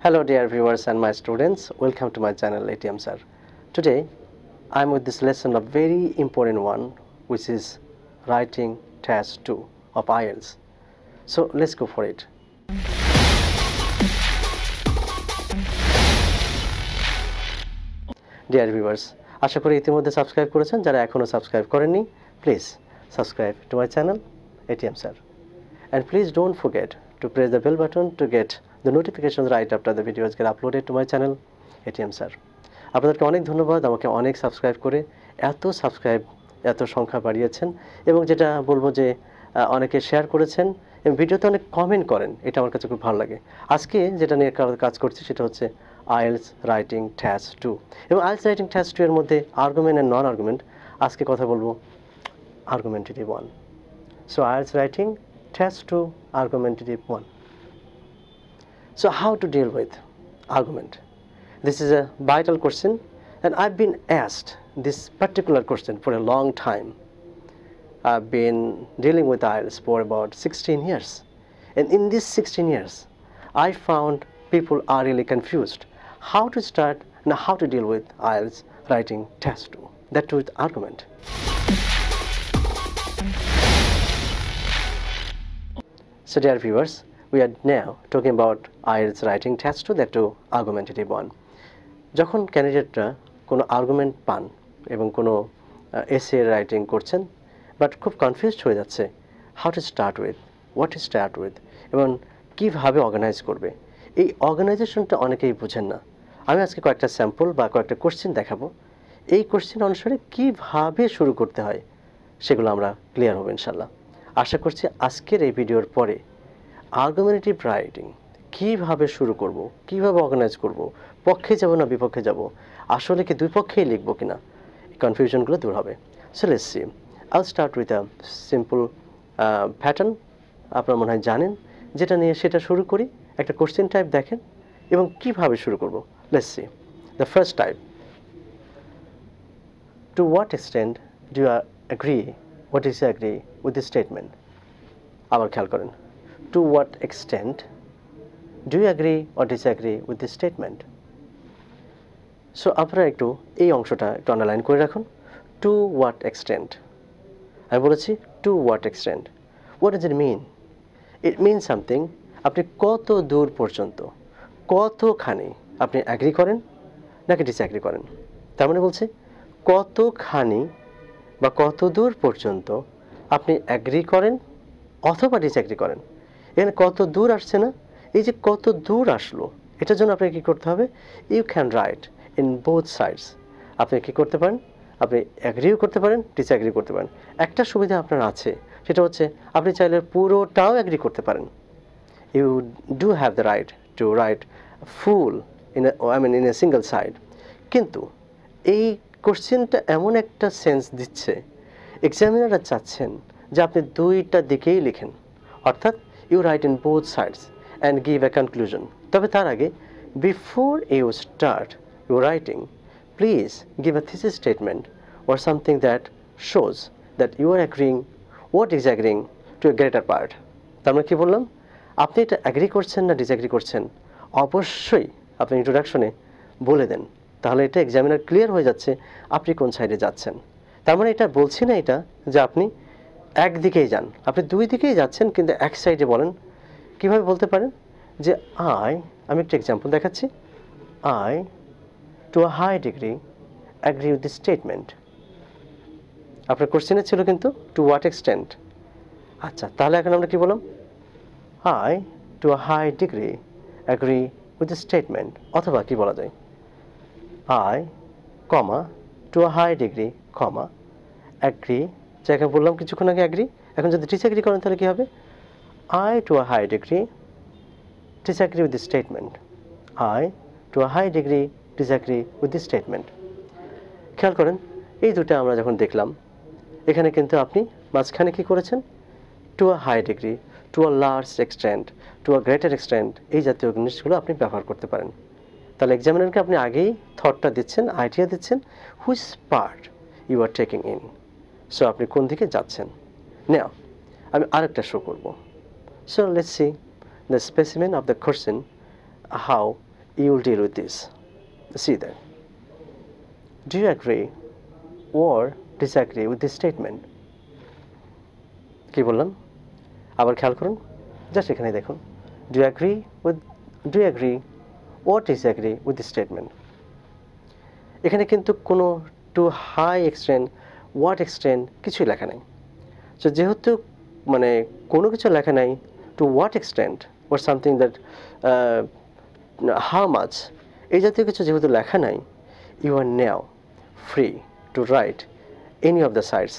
Hello dear viewers and my students, welcome to my channel ATM Sir. Today I am with this lesson a very important one which is writing test 2 of IELTS. So let's go for it. Dear viewers আশা করি ইতিমধ্যে subscribe করেছেন যারা এখনও subscribe করেননি please subscribe to my channel ATM sir and please don't forget to press the bell button to get the notification right after the video আজকে uploaded to my channel ATM sir আপনাদেরকে অনেক ধন্যবাদ আমাকে অনেক subscribe করে এত subscribe এত সংখ্যা বাড়িয়েছেন এবং যেটা বলবো যে অনেকে শেয়ার করেছেন এবং ভিডিওতে অনেক কমেন্ট করেন এটা আমার কাছে খুব ভালো লাগে আজকে যেটা নিয়ে কাজ করছি সেটা হচ্ছে আইলস রাইটিং ট্যাস টু এবং আইলস রাইটিং ট্যাস টু এর মধ্যে আর্গুমেন্ট অ্যান্ড নন আর্গুমেন্ট আজকে কথা বলবো argumentative one so IELTS writing test two argumentative one So how to deal with argument? This is a vital question and I've been asked this particular question for a long time. I've been dealing with IELTS for about 16 years and in these 16 years I found people are really confused how to start and how to deal with IELTS writing test two. That was argument. So dear viewers, we are now talking about IELTS writing test to that to argumentative one যখন ক্যান্ডিডেটরা কোনো argument পান এবং কোনো essay writing করছেন but খুব confused হয়ে যাচ্ছে how to start with what is start with এবং কীভাবে অর্গানাইজ করবে এই অর্গানাইজেশনটা অনেকেই বুঝেন না আমি আজকে কয়েকটা স্যাম্পল বা কয়েকটা কোশ্চেন দেখাবো এই কোশ্চেন অনুসারে কীভাবে শুরু করতে হয় সেগুলো আমরা ক্লিয়ার হবো ইনশাল্লাহ আশা করছি আজকের এই ভিডিওর পরে আর্গুমেন্টিভ রাইটিং কিভাবে শুরু করব কিভাবে অর্গানাইজ করব পক্ষে যাব না বিপক্ষে যাব আসলে কি দুই পক্ষেই লিখবো কিনা কনফিউশনগুলো দূর হবে সেলে সি আল start with a simple pattern আপনার মনে হয় জানেন যেটা নিয়ে সেটা শুরু করি একটা কোশ্চেন টাইপ দেখেন এবং কিভাবে শুরু করব let's see the first type to what extent do agree what is agree with the statement আবার খেয়াল করেন to what extent do you agree or disagree with this statement so আপনারা একটু এই অংশটা একটু আন্ডারলাইন করে রাখুন টু হোয়াট এক্সটেন্ট আমি বলেছি to what extent what does it mean it mean something আপনি কত দূর পর্যন্ত কতখানি আপনি অ্যাগ্রি করেন নাকি ডিসঅ্যাগ্রি করেন তার মানে বলছে কতখানি বা কত দূর পর্যন্ত আপনি অ্যাগ্রি করেন অথবা ডিসঅ্যাগ্রি করেন এখানে কত দূর আসছে না এই যে কত দূর আসলো এটার জন্য আপনাকে কী করতে হবে you can write in both sides আপনি কী করতে পারেন আপনি অ্যাগ্রিও করতে পারেন ডিসঅ্যাগ্রি করতে পারেন একটা সুবিধা আপনার আছে সেটা হচ্ছে আপনি চাইলে পুরোটাও অ্যাগ্রি করতে পারেন you do have the right to write full in I mean in a single side কিন্তু এই কোশ্চেনটা এমন একটা সেন্স দিচ্ছে এক্সামিনাররা চাচ্ছেন যে আপনি দুইটা দিকেই লিখেন অর্থাৎ you write in both sides and give a conclusion তবে তার আগে before you start your writing please give a thesis statement or something that shows that you are agreeing or disagreeing to a greater part তার মানে কি বললাম আপনি এটা agree করছেন না ডিসঅ্যাগ্রি করছেন অবশ্যই আপনি ইন্ট্রোডাকশনে বলে দেন তাহলে এটা এক্সামিনার ক্লিয়ার হয়ে যাচ্ছে আপনি কোন সাইডে যাচ্ছেন তার মানে এটা বলছি না এটা যে আপনি একদিকেই যান আপনি দুই দিকেই যাচ্ছেন কিন্তু এক সাইডে বলেন কিভাবে বলতে পারেন যে আই আমি একটা এক্সাম্পল দেখাচ্ছি I to a high degree agree with the statement আপনার কোশ্চেনে ছিল কিন্তু টু হোয়াট এক্সটেন্ট আচ্ছা তাহলে এখন আমরা কি বললাম I to a high degree agree with statement অথবা কি বলা যায় I comma to a high degree comma agree যাকে বললাম কিছুক্ষণ আগে অ্যাগ্রি এখন যদি ডিসঅ্যাগ্রি করেন তাহলে কী হবে I to a high degree disagree with the statement I to a high degree disagree with the statement খেয়াল করেন এই দুটো আমরা যখন দেখলাম এখানে কিন্তু আপনি মাঝখানে কি করেছেন to a high degree to a large extent to a greater extent এই জাতীয় জিনিসগুলো আপনি ব্যবহার করতে পারেন তাহলে এক্সামিনারকে আপনি আগেই থটটা দিচ্ছেন আইডিয়া দিচ্ছেন which part you are taking in so আপনি কোন দিকে যাচ্ছেন না আমি আরেকটা শো করব so let's see the specimen of the question how you'll deal with this see the do you agree or disagree with this statement কী বললাম আবার খেয়াল করুন জাস্ট এখানে দেখুন do agree with do agree or agree with this statement এখানে কিন্তু কোনো to high extent what extent কিছুই লেখা নেই তো যেহেতু মানে কোনো কিছু লেখা নাই to what extent what something that how much এই জাতীয় কিছু যেহেতু লেখা নাই you are now free to write any of the sides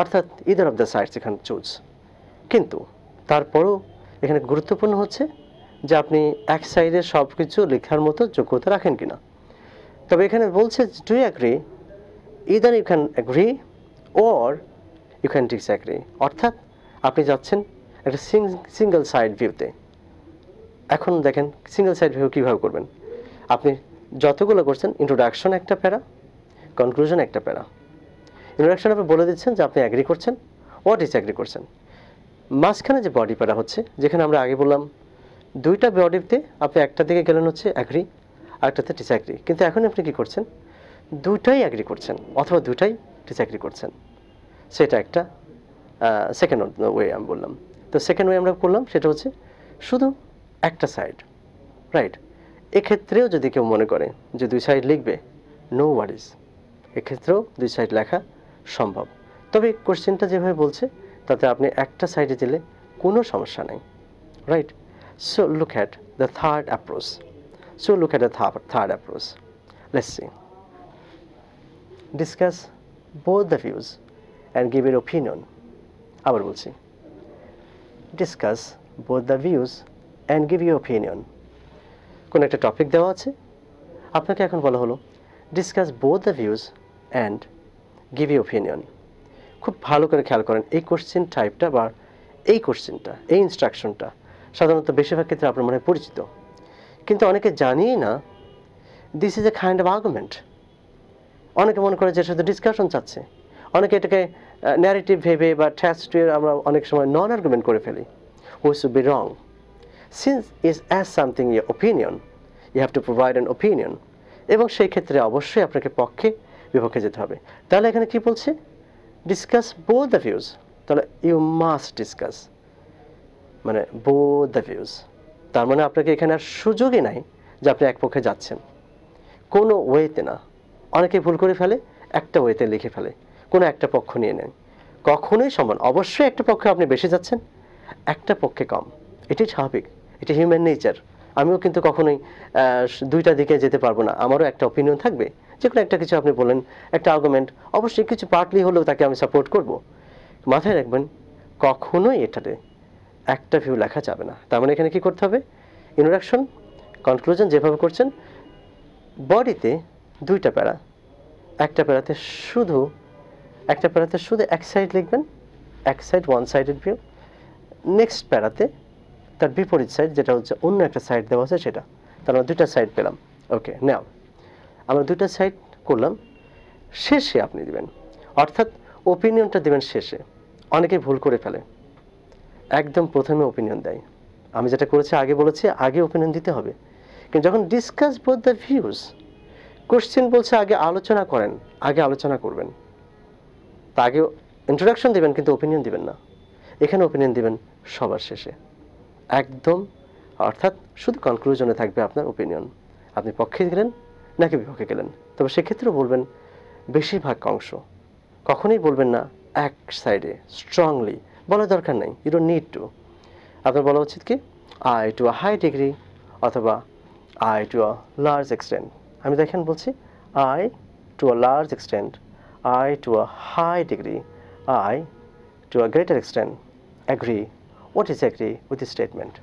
অর্থাৎ ইদার অফ দ্য সাইটস এখানে চুজ কিন্তু তারপরেও এখানে গুরুত্বপূর্ণ হচ্ছে যে আপনি এক সাইডে সব কিছু লেখার মতো যোগ্যতা রাখেন কিনা তবে এখানে বলছে do agree either you can agree or you can disagree অর্থাৎ আপনি যাচ্ছেন একটা সিঙ্গেল সাইড ভিউতে এখন দেখেন সিঙ্গেল সাইড ভিউ কীভাবে করবেন আপনি যতগুলো করছেন ইন্ট্রোডাকশন একটা প্যারা কনক্লুশন একটা প্যারা ইন্ট্রোডাকশন আপনি বলে দিচ্ছেন যে আপনি অ্যাগ্রি করছেন ও ডিসঅ্যাগ্রি করছেন মাঝখানে যে বডি প্যারা হচ্ছে যেখানে আমরা আগে বললাম দুইটা বডিতে আপনি একটা দিকে গেলেন হচ্ছে অ্যাগ্রি আরেকটাতে ডিসঅ্যাগ্রি কিন্তু এখন আপনি কী করছেন দুটাই অ্যাগ্রি করছেন অথবা দুটাই ডিসঅ্যাগ্রি করছেন সেটা একটা সেকেন্ড ওয়ে আমি বললাম তো সেকেন্ড ওয়ে আমরা করলাম সেটা হচ্ছে শুধু একটা সাইড রাইট এক্ষেত্রেও যদি কেউ মনে করে যে দুই সাইড লিখবে নো ওয়ারিজ এক্ষেত্রেও দুই সাইড লেখা সম্ভব তবে কোশ্চেনটা যেভাবে বলছে তাতে আপনি একটা সাইডে দিলে কোনো সমস্যা নেই right so look at the third approach so look at the third approach let's see discuss both the views and give your opinion আবার বলছি discuss both the views and give your opinion কোন একটা topic দেওয়া আছে আপনাকে এখন বলা হলো discuss both the views and give you opinion খুব ভালো করে খেয়াল করেন এই কোশ্চেন টাইপটা বা এই কোশ্চেনটা এই ইনস্ট্রাকশনটা সাধারণত বেশিরভাগ ক্ষেত্রে আপনার মনে হয় পরিচিত কিন্তু অনেকে জানিয়েই না this is a kind of argument অনেকে মনে করে যে শুধু ডিসকাশন চাচ্ছে অনেকে এটাকে ন্যারেটিভ ভেবে বা ঠ্যাস্টুয়ে আমরা অনেক সময় নন আর্গুমেন্ট করে ফেলি which should be wrong since is as something your opinion you have to provide an opinion এবং সেই ক্ষেত্রে অবশ্যই আপনাকে পক্ষে বিপক্ষে যেতে হবে তাহলে এখানে কি বলছে ডিসকাস বো দ্য ভিউজ তাহলে ইউ মাস্ট ডিসকাস মানে বো দ্য ভিউজ তার মানে আপনাকে এখানে আর সুযোগই নাই যে আপনি এক পক্ষে যাচ্ছেন কোনো ওয়েতে না অনেকে ভুল করে ফেলে একটা ওয়েতে লিখে ফেলে কোনো একটা পক্ষ নিয়ে নেন কখনোই সমান অবশ্যই একটা পক্ষে আপনি বেশি যাচ্ছেন একটা পক্ষে কম এটাই স্বাভাবিক এটা হিউম্যান নেচার আমিও কিন্তু কখনোই দুইটা দিকে যেতে পারবো না আমারও একটা অপিনিয়ন থাকবে যে কোনো একটা কিছু আপনি বলেন একটা আর্গুমেন্ট অবশ্যই কিছু পার্টলি হলেও তাকে আমি সাপোর্ট করব মাথায় রাখবেন কখনোই এটাতে একটা ভিউ লেখা যাবে না তার মানে এখানে কী করতে হবে ইন্ট্রোডাকশন কনক্লুশন যেভাবে করছেন বডিতে দুইটা প্যারা একটা প্যারাতে শুধু একটা প্যারাতে শুধু এক সাইড লিখবেন এক সাইড ওয়ান সাইডের ভিউ নেক্সট প্যারাতে তার বিপরীত সাইড যেটা হচ্ছে অন্য একটা সাইড দেওয়া আছে সেটা তার আমরা দুইটা সাইড পেলাম ওকে নাও আমরা দুইটা সাইড করলাম শেষে আপনি দিবেন অর্থাৎ ওপিনিয়নটা দেবেন শেষে অনেকে ভুল করে ফেলে একদম প্রথমে ওপিনিয়ন দেয় আমি যেটা করেছি আগে বলেছি আগে ওপিনিয়ন দিতে হবে কিন্তু যখন discuss both the views question বলছে আগে আলোচনা করেন আগে আলোচনা করবেন তা আগে ইন্ট্রোডাকশন দেবেন কিন্তু ওপিনিয়ন দিবেন না এখানে ওপিনিয়ন দিবেন সবার শেষে একদম অর্থাৎ শুধু কনক্লুশনে থাকবে আপনার ওপিনিয়ন আপনি পক্ষে গেলেন নাকি বিপক্ষে গেলেন তবে সেক্ষেত্রেও বলবেন বেশিরভাগ অংশ কখনোই বলবেন না এক সাইডে স্ট্রংলি বলার দরকার নেই ইউ ডোট নিড টু আপনার বলা উচিত কি I to a high degree অথবা I to a large extent আমি দেখেন বলছি I to a large extent I to a high degree I to a greater extent agree what is agree with statement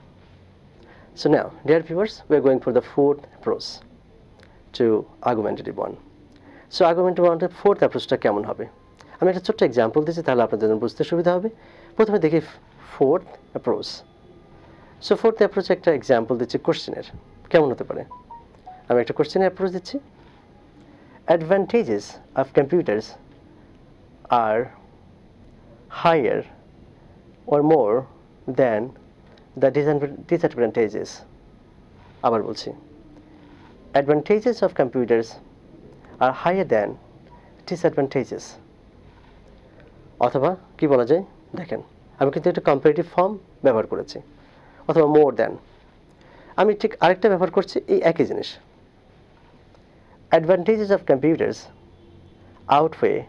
so now dear viewers we are going for the fourth approach to argumentative one so argumentative ওয়ানটা fourth অ্যাপ্রোচটা কেমন হবে আমি একটা ছোট্ট example দিচ্ছি তাহলে আপনাদের বুঝতে সুবিধা হবে প্রথমে দেখি ফোর্থ অ্যাপ্রোচ সো ফোর্থ অ্যাপ্রোচে একটা এক্সাম্পল দিচ্ছি কোশ্চেনের কেমন হতে পারে আমি একটা কোশ্চেনে অ্যাপ্রোচ দিচ্ছি advantages of computers are higher or more than the disadvantages আবার বলছি advantages of computers are higher than disadvantages অথবা কি বলা যায় দেখেন আমি কিন্তু একটা কম্পারেটিভ ফর্ম ব্যবহার করেছি অথবা মোর দেন আমি ঠিক আরেকটা ব্যবহার করছি এই একই জিনিস advantages of computers outweigh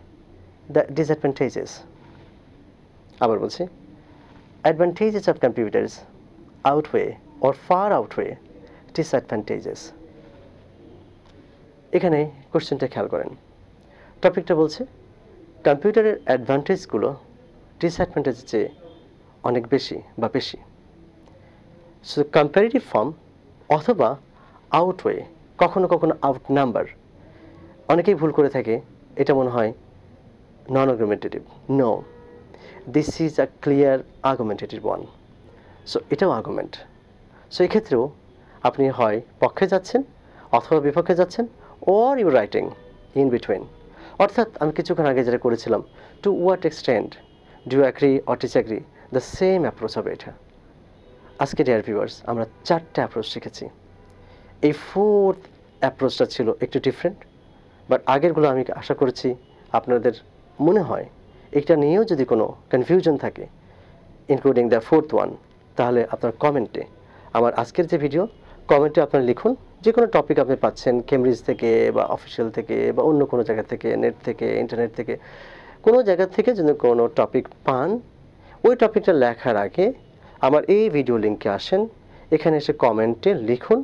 the disadvantages আবার বলছি advantages of computers outweigh or far outweigh disadvantages এখানে কোশ্চেনটা খেয়াল করেন টপিকটা বলছে কম্পিউটারের অ্যাডভান্টেজগুলো ডিসঅ্যাডভান্টেজের চেয়ে অনেক বেশি বা বেশি সো কম্পারেটিভ ফর্ম অথবা আউটওয়ে কখনো আউট নাম্বার অনেকেই ভুল করে থাকে এটা মনে হয় non argumentative no this is a clear argumentative one so এটাও আর্গুমেন্ট সো এক্ষেত্রেও আপনি হয় পক্ষে যাচ্ছেন অথবা বিপক্ষে যাচ্ছেন or you writing in between অর্থাৎ আমি কিছুক্ষণ আগে যেটা করেছিলাম to what extent do agree or agree the same approach হবে এটা আজকে ডিয়ার ভিউয়ার্স আমরা চারটে অ্যাপ্রোচ শিখেছি এই ফোর্থ অ্যাপ্রোচটা ছিল একটু ডিফারেন্ট বাট আগেরগুলো আমি আশা করছি আপনাদের মনে হয় এটা নিয়েও যদি কোনো কনফিউশন থাকে ইনক্লুডিং দ্য ফোর্থ ওয়ান তাহলে আপনার কমেন্টে আমার আজকের যে ভিডিও কমেন্টে আপনার লিখুন যে কোনো টপিক আপনি পাচ্ছেন কেমব্রিজ থেকে বা অফিসিয়াল থেকে বা অন্য কোনো জায়গা থেকে নেট থেকে ইন্টারনেট থেকে কোনো জায়গা থেকে যদি কোনো টপিক পান ওই টপিকটা লেখার আগে আমার এই ভিডিও লিঙ্কে আসেন এখানে এসে কমেন্টে লিখুন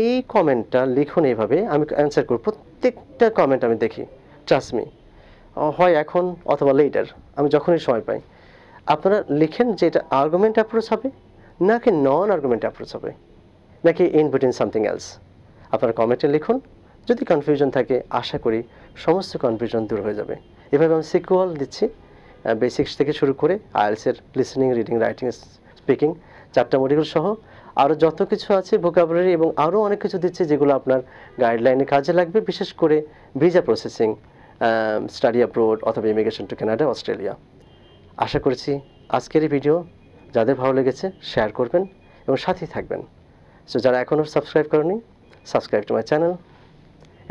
এই কমেন্টটা লিখুন এইভাবে আমি অ্যান্সার করব প্রত্যেকটা কমেন্ট আমি দেখি চাসমি হয় এখন অথবা লেটার আমি যখনই সময় পাই আপনারা লিখেন যে এটা আর্গুমেন্ট অ্যাপ্রোচ হবে নাকি নন আর্গুমেন্ট অ্যাপ্রোচ হবে নাকি ইনপুট ইন সামথিং এলস আপনারা কমেন্টে লিখুন যদি কনফিউশন থাকে আশা করি সমস্ত কনফিউশন দূর হয়ে যাবে এভাবে আমি সিকুয়াল দিচ্ছি বেসিক্স থেকে শুরু করে আইএলসের লিসনিং রিডিং রাইটিং স্পিকিং চারটা মডিউল সহ আরও যত কিছু আছে ভোকাবুলারি এবং আরও অনেক কিছু দিচ্ছে যেগুলো আপনার গাইডলাইনে কাজে লাগবে বিশেষ করে ভিজা প্রসেসিং স্টাডি অ্যাব্রোড অথবা ইমিগ্রেশন টু ক্যানাডা অস্ট্রেলিয়া আশা করছি আজকের এই ভিডিও যাদের ভালো লেগেছে শেয়ার করবেন এবং সাথেই থাকবেন সো যারা এখনও সাবস্ক্রাইব করেনি subscribe to my channel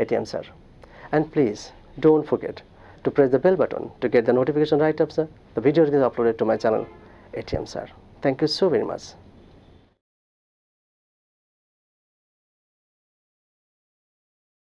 ATM sir and please don't forget to press the bell button to get the notification right up sir the video is uploaded to my channel ATM sir thank you so very much